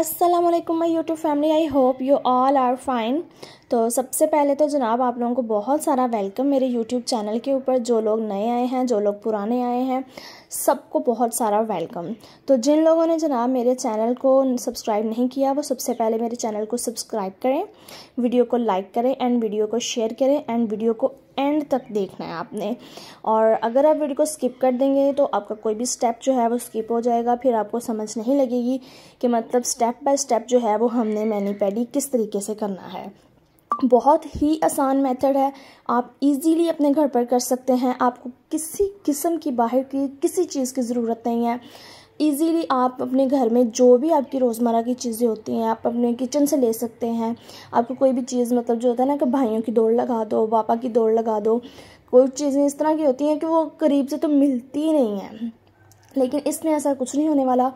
assalamu alaikum my youtube family i hope you all are fine तो सबसे पहले तो जनाब आप लोगों को बहुत सारा वेलकम मेरे यूट्यूब चैनल के ऊपर जो लोग नए आए हैं जो लोग पुराने आए हैं सबको बहुत सारा वेलकम तो जिन लोगों ने जनाब मेरे चैनल को सब्सक्राइब नहीं किया वो सबसे पहले मेरे चैनल को सब्सक्राइब करें वीडियो को लाइक करें एंड वीडियो को शेयर करें एंड वीडियो को एंड तक देखना है आपने और अगर आप वीडियो को स्किप कर देंगे तो आपका कोई भी स्टेप जो है वो स्किप हो जाएगा फिर आपको समझ नहीं लगेगी कि मतलब स्टेप बाय स्टेप जो है वो हमने मैनी पैडी किस तरीके से करना है बहुत ही आसान मेथड है आप इजीली अपने घर पर कर सकते हैं आपको किसी किस्म की बाहर की किसी चीज़ की ज़रूरत नहीं है इजीली आप अपने घर में जो भी आपकी रोज़मर्रा की चीज़ें होती हैं आप अपने किचन से ले सकते हैं आपको कोई भी चीज़ मतलब जो होता है ना कि भाइयों की दौड़ लगा दो पापा की दौड़ लगा दो कोई चीज़ें इस तरह की होती हैं कि वो करीब से तो मिलती ही नहीं है लेकिन इसमें ऐसा कुछ नहीं होने वाला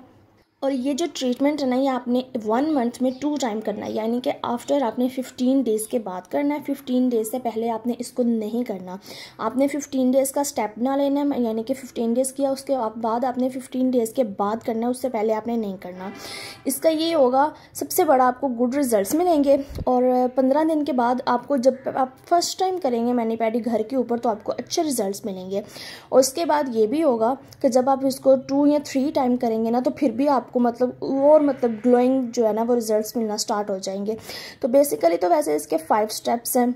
और ये जो ट्रीटमेंट है ना ये आपने वन मंथ में टू टाइम करना है यानी कि आफ्टर आपने फिफ्टीन डेज़ के बाद करना है फिफ्टीन डेज़ से पहले आपने इसको नहीं करना आपने फिफ्टीन डेज़ का स्टेप ना लेना है यानी कि फिफ्टीन डेज़ किया उसके बाद आपने फिफ्टीन डेज़ के बाद करना है उससे पहले आपने नहीं करना इसका ये होगा सबसे बड़ा आपको गुड रिजल्ट मिलेंगे और पंद्रह दिन के बाद आपको जब आप फर्स्ट टाइम करेंगे मैनी पैडी घर के ऊपर तो आपको अच्छे रिजल्ट मिलेंगे और उसके बाद ये भी होगा कि जब आप इसको टू या थ्री टाइम करेंगे ना तो फिर भी आप आपको मतलब और मतलब ग्लोइंग जो है ना वो रिजल्ट्स मिलना स्टार्ट हो जाएंगे तो बेसिकली तो वैसे इसके फाइव स्टेप्स हैं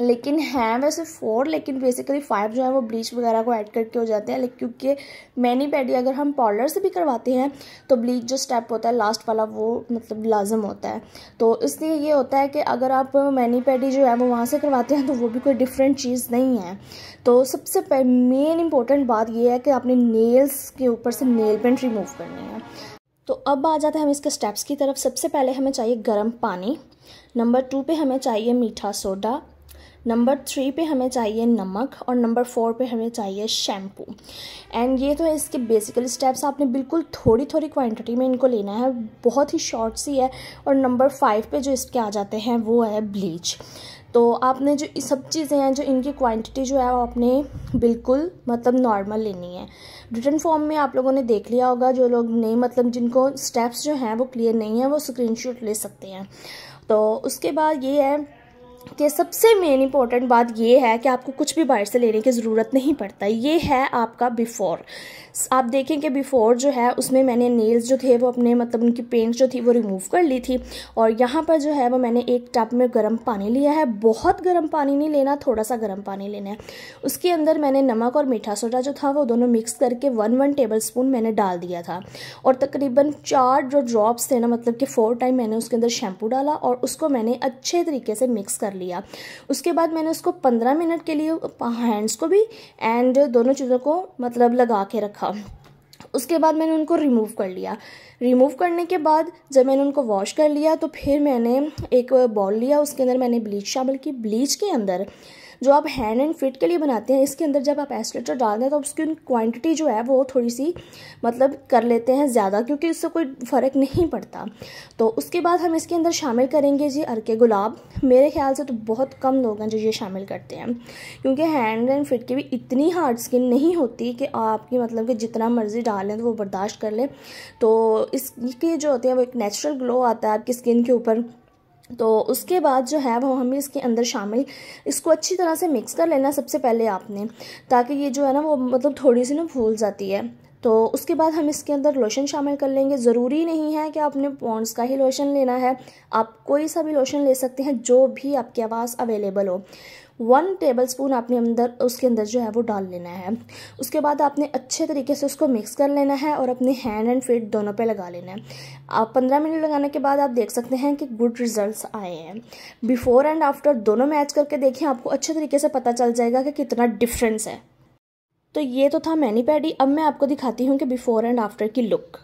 लेकिन हैं वैसे फोर लेकिन बेसिकली फाइव जो है वो ब्लीच वगैरह को ऐड करके हो जाते हैं लेकिन क्योंकि मैनी पैडी अगर हम पार्लर से भी करवाते हैं तो ब्लीच जो स्टेप होता है लास्ट वाला वो मतलब लाजम होता है तो इसलिए ये होता है कि अगर आप मैनी पैडी जो है वो वहाँ से करवाते हैं तो वो भी कोई डिफरेंट चीज़ नहीं है तो सबसे मेन इंपॉर्टेंट बात यह है कि आपने नेल्स के ऊपर से नेल पेंट रिमूव करनी है तो अब आ जाते हैं हम इसके स्टेप्स की तरफ सबसे पहले हमें चाहिए गर्म पानी नंबर टू पे हमें चाहिए मीठा सोडा नंबर थ्री पे हमें चाहिए नमक और नंबर फोर पे हमें चाहिए शैम्पू एंड ये तो है इसके बेसिकल स्टेप्स आपने बिल्कुल थोड़ी थोड़ी क्वांटिटी में इनको लेना है बहुत ही शॉर्ट सी है और नंबर फाइव पे जो इसके आ जाते हैं वो है ब्लीच तो आपने जो सब चीज़ें हैं जो इनकी क्वांटिटी जो है वो आपने बिल्कुल मतलब नॉर्मल लेनी है रिटर्न फॉर्म में आप लोगों ने देख लिया होगा जो लोग नहीं मतलब जिनको स्टेप्स जो हैं वो क्लियर नहीं है वो स्क्रीनशॉट ले सकते हैं तो उसके बाद ये है कि सबसे मेन इंपॉर्टेंट बात यह है कि आपको कुछ भी बाहर से लेने की ज़रूरत नहीं पड़ता ये है आपका बिफोर आप देखें कि बिफ़ोर जो है उसमें मैंने नेल्स जो थे वो अपने मतलब उनकी पेंट जो थी वो रिमूव कर ली थी और यहाँ पर जो है वो मैंने एक टप में गर्म पानी लिया है बहुत गर्म पानी नहीं लेना थोड़ा सा गर्म पानी लेना है उसके अंदर मैंने नमक और मीठा सोडा जो था वो दोनों मिक्स करके वन वन टेबल स्पून मैंने डाल दिया था और तकरीबन चार जो ड्रॉप्स थे ना मतलब कि फोर टाइम मैंने उसके अंदर शैम्पू डाला और उसको मैंने अच्छे तरीके से मिक्स कर लिया उसके बाद मैंने उसको पंद्रह मिनट के लिए हैंड्स को भी एंड दोनों चीज़ों को मतलब लगा के रखा रखा उसके बाद मैंने उनको रिमूव कर लिया रिमूव करने के बाद जब मैंने उनको वॉश कर लिया तो फिर मैंने एक बॉल लिया उसके अंदर मैंने ब्लीच शामिल की ब्लीच के अंदर जो आप हैंड एंड फिट के लिए बनाते हैं इसके अंदर जब आप एस्टेटर डालते हैं तो उसकी क्वांटिटी जो है वो थोड़ी सी मतलब कर लेते हैं ज़्यादा क्योंकि इससे कोई फ़र्क नहीं पड़ता तो उसके बाद हम इसके अंदर शामिल करेंगे जी अरके गुलाब मेरे ख्याल से तो बहुत कम लोग हैं जो ये शामिल करते हैं क्योंकि हैंड एंड फिट की भी इतनी हार्ड स्किन नहीं होती कि आपकी मतलब कि जितना मर्ज़ी डालें तो वो बर्दाश्त कर लें तो इसके जो होते हैं वो एक नेचुरल ग्लो आता है आपकी स्किन के ऊपर तो उसके बाद जो है वो हमें इसके अंदर शामिल इसको अच्छी तरह से मिक्स कर लेना सबसे पहले आपने ताकि ये जो है ना वो मतलब थोड़ी सी ना फूल जाती है तो उसके बाद हम इसके अंदर लोशन शामिल कर लेंगे ज़रूरी नहीं है कि आपने पॉन्ड्स का ही लोशन लेना है आप कोई सा भी लोशन ले सकते हैं जो भी आपके पास अवेलेबल हो वन टेबल स्पून आपने अंदर उसके अंदर जो है वो डाल लेना है उसके बाद आपने अच्छे तरीके से उसको मिक्स कर लेना है और अपने हैंड एंड फिट दोनों पे लगा लेना है आप पंद्रह मिनट लगाने के बाद आप देख सकते हैं कि गुड रिजल्ट्स आए हैं बिफ़ोर एंड आफ्टर दोनों मैच करके देखें आपको अच्छे तरीके से पता चल जाएगा कि कितना डिफरेंस है तो ये तो था मैनी पैडी अब मैं आपको दिखाती हूँ कि बिफ़ोर एंड आफ्टर की लुक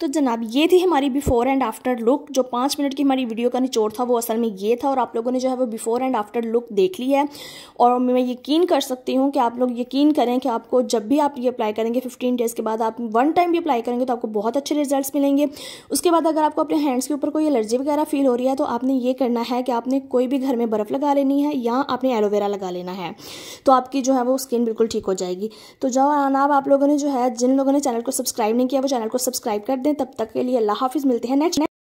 तो जनाब ये थी हमारी बिफ़ोर एंड आफ्टर लुक जो पाँच मिनट की हमारी वीडियो का निचोड़ था वो असल में ये था और आप लोगों ने जो है वो बिफ़ोर एंड आफ्टर लुक देख ली है और मैं यकीन कर सकती हूँ कि आप लोग यकीन करें कि आपको जब भी आप ये अप्लाई करेंगे फिफ्टीन डेज़ के बाद आप वन टाइम भी अप्लाई करेंगे तो आपको बहुत अच्छे रिजल्ट मिलेंगे उसके बाद अगर आपको अपने हैंड्स के ऊपर कोई एलर्जी वगैरह फील हो रही है तो आपने ये करना है कि आपने कोई भी घर में बर्फ़ लगा लेनी है या आपने एलोवेरा लगा लेना है तो आपकी जो है वो स्किन बिल्कुल ठीक हो जाएगी तो जनाब आप लोगों ने जो है जिन लोगों ने चैनल को सब्सक्राइब नहीं किया वो चैनल को सब्सक्राइब कर दें तब तक के लिए अल्लाह हाफिज़ मिलते हैं नेक्स्ट